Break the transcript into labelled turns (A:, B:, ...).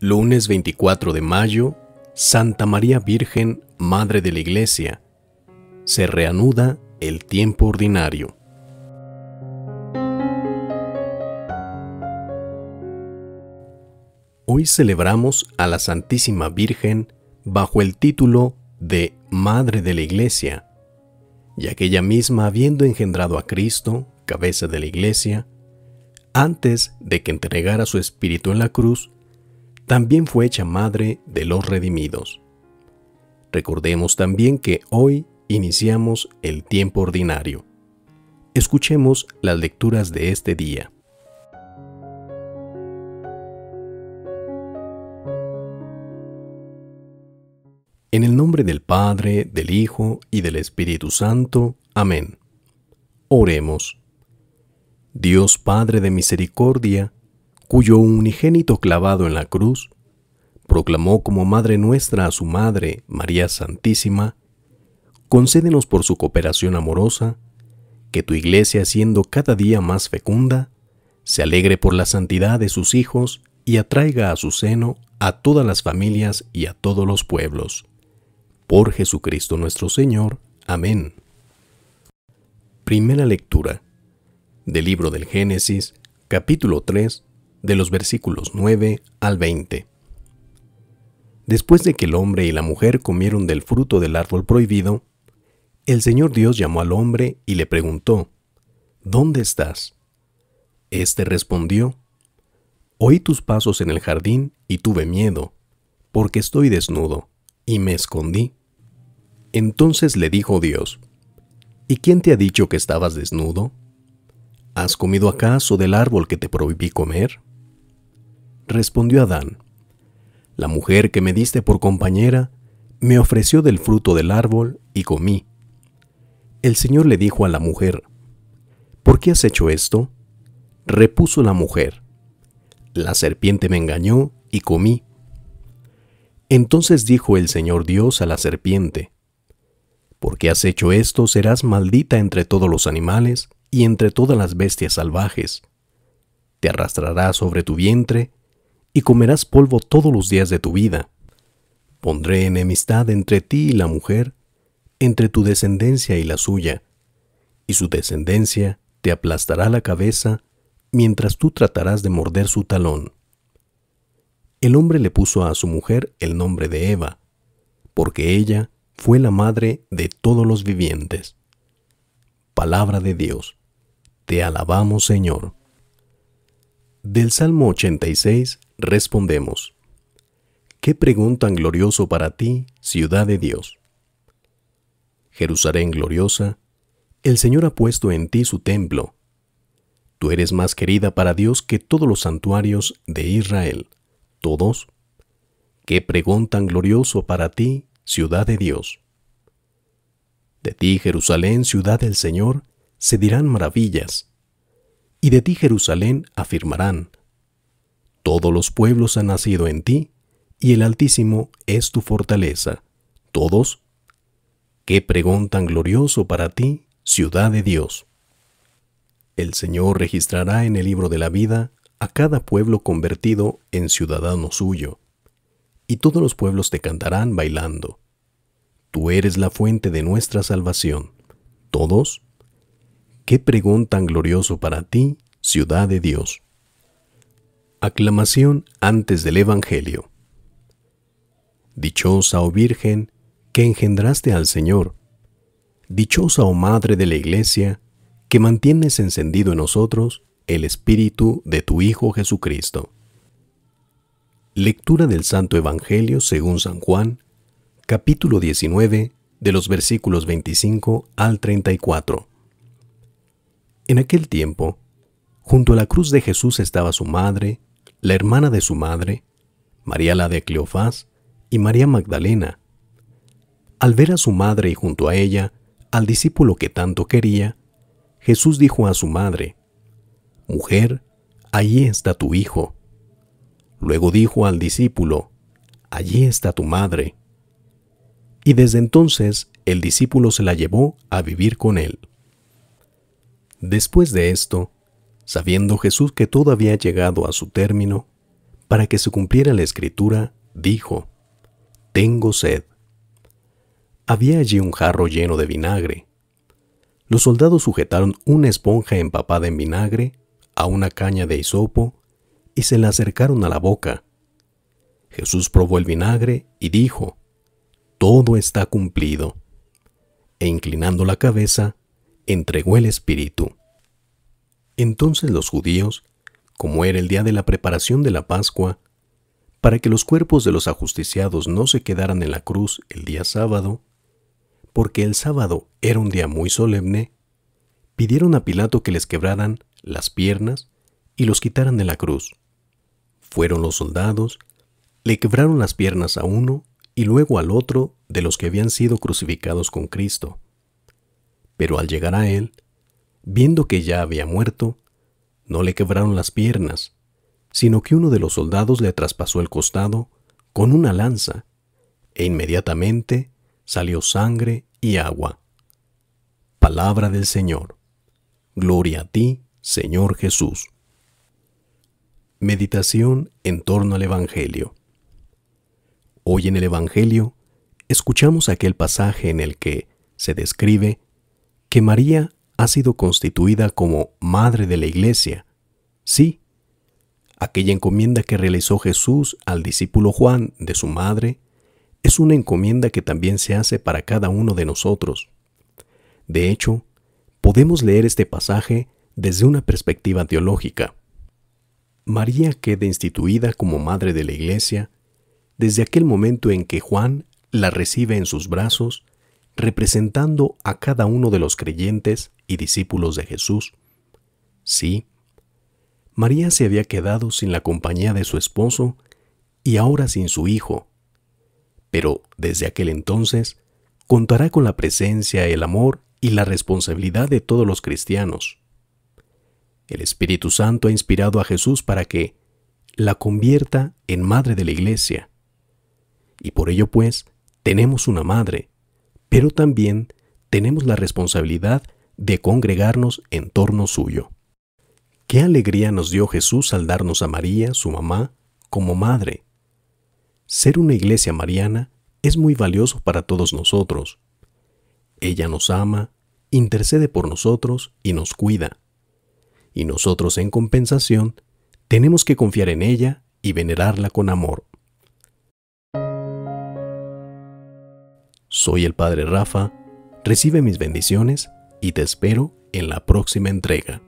A: Lunes 24 de mayo, Santa María Virgen, Madre de la Iglesia, se reanuda el tiempo ordinario. Hoy celebramos a la Santísima Virgen bajo el título de Madre de la Iglesia, ya que ella misma habiendo engendrado a Cristo, cabeza de la Iglesia, antes de que entregara su espíritu en la cruz, también fue hecha madre de los redimidos. Recordemos también que hoy iniciamos el tiempo ordinario. Escuchemos las lecturas de este día. En el nombre del Padre, del Hijo y del Espíritu Santo. Amén. Oremos. Dios Padre de misericordia, cuyo unigénito clavado en la cruz proclamó como Madre nuestra a su Madre, María Santísima, concédenos por su cooperación amorosa, que tu Iglesia siendo cada día más fecunda, se alegre por la santidad de sus hijos y atraiga a su seno a todas las familias y a todos los pueblos. Por Jesucristo nuestro Señor. Amén. Primera lectura del libro del Génesis, capítulo 3, de los versículos 9 al 20. Después de que el hombre y la mujer comieron del fruto del árbol prohibido, el Señor Dios llamó al hombre y le preguntó, ¿Dónde estás? Este respondió, Oí tus pasos en el jardín y tuve miedo, porque estoy desnudo, y me escondí. Entonces le dijo Dios, ¿Y quién te ha dicho que estabas desnudo? ¿Has comido acaso del árbol que te prohibí comer? respondió Adán, La mujer que me diste por compañera me ofreció del fruto del árbol y comí. El Señor le dijo a la mujer, ¿Por qué has hecho esto? Repuso la mujer, La serpiente me engañó y comí. Entonces dijo el Señor Dios a la serpiente, ¿Por qué has hecho esto serás maldita entre todos los animales y entre todas las bestias salvajes. Te arrastrarás sobre tu vientre y comerás polvo todos los días de tu vida. Pondré enemistad entre ti y la mujer, entre tu descendencia y la suya, y su descendencia te aplastará la cabeza mientras tú tratarás de morder su talón. El hombre le puso a su mujer el nombre de Eva, porque ella fue la madre de todos los vivientes. Palabra de Dios. Te alabamos, Señor. Del Salmo 86 respondemos, ¿qué pregón tan glorioso para ti, ciudad de Dios? Jerusalén gloriosa, el Señor ha puesto en ti su templo. Tú eres más querida para Dios que todos los santuarios de Israel, todos. ¿Qué pregón tan glorioso para ti, ciudad de Dios? De ti, Jerusalén, ciudad del Señor, se dirán maravillas. Y de ti, Jerusalén, afirmarán, todos los pueblos han nacido en ti, y el Altísimo es tu fortaleza. Todos. Qué pregón tan glorioso para ti, ciudad de Dios. El Señor registrará en el libro de la vida a cada pueblo convertido en ciudadano suyo, y todos los pueblos te cantarán bailando. Tú eres la fuente de nuestra salvación. Todos. Qué pregón tan glorioso para ti, ciudad de Dios. Aclamación antes del Evangelio. Dichosa, oh Virgen, que engendraste al Señor. Dichosa, oh Madre de la Iglesia, que mantienes encendido en nosotros el Espíritu de tu Hijo Jesucristo. Lectura del Santo Evangelio según San Juan, capítulo 19, de los versículos 25 al 34. En aquel tiempo, junto a la cruz de Jesús estaba su madre, la hermana de su madre, María la de Cleofás y María Magdalena. Al ver a su madre y junto a ella al discípulo que tanto quería, Jesús dijo a su madre, Mujer, allí está tu hijo. Luego dijo al discípulo, Allí está tu madre. Y desde entonces el discípulo se la llevó a vivir con él. Después de esto, Sabiendo Jesús que todo había llegado a su término, para que se cumpliera la escritura, dijo, Tengo sed. Había allí un jarro lleno de vinagre. Los soldados sujetaron una esponja empapada en vinagre a una caña de hisopo y se la acercaron a la boca. Jesús probó el vinagre y dijo, Todo está cumplido. E inclinando la cabeza, entregó el espíritu. Entonces los judíos, como era el día de la preparación de la Pascua, para que los cuerpos de los ajusticiados no se quedaran en la cruz el día sábado, porque el sábado era un día muy solemne, pidieron a Pilato que les quebraran las piernas y los quitaran de la cruz. Fueron los soldados, le quebraron las piernas a uno y luego al otro de los que habían sido crucificados con Cristo. Pero al llegar a él, viendo que ya había muerto, no le quebraron las piernas, sino que uno de los soldados le traspasó el costado con una lanza, e inmediatamente salió sangre y agua. Palabra del Señor. Gloria a ti, Señor Jesús. Meditación en torno al Evangelio. Hoy en el Evangelio escuchamos aquel pasaje en el que se describe que María ha sido constituida como Madre de la Iglesia. Sí, aquella encomienda que realizó Jesús al discípulo Juan de su madre es una encomienda que también se hace para cada uno de nosotros. De hecho, podemos leer este pasaje desde una perspectiva teológica. María queda instituida como Madre de la Iglesia desde aquel momento en que Juan la recibe en sus brazos representando a cada uno de los creyentes y discípulos de Jesús. Sí, María se había quedado sin la compañía de su esposo y ahora sin su hijo, pero desde aquel entonces contará con la presencia, el amor y la responsabilidad de todos los cristianos. El Espíritu Santo ha inspirado a Jesús para que la convierta en madre de la Iglesia. Y por ello pues tenemos una madre, pero también tenemos la responsabilidad de congregarnos en torno suyo. Qué alegría nos dio Jesús al darnos a María, su mamá, como madre. Ser una iglesia mariana es muy valioso para todos nosotros. Ella nos ama, intercede por nosotros y nos cuida. Y nosotros en compensación tenemos que confiar en ella y venerarla con amor. Soy el Padre Rafa, recibe mis bendiciones y te espero en la próxima entrega.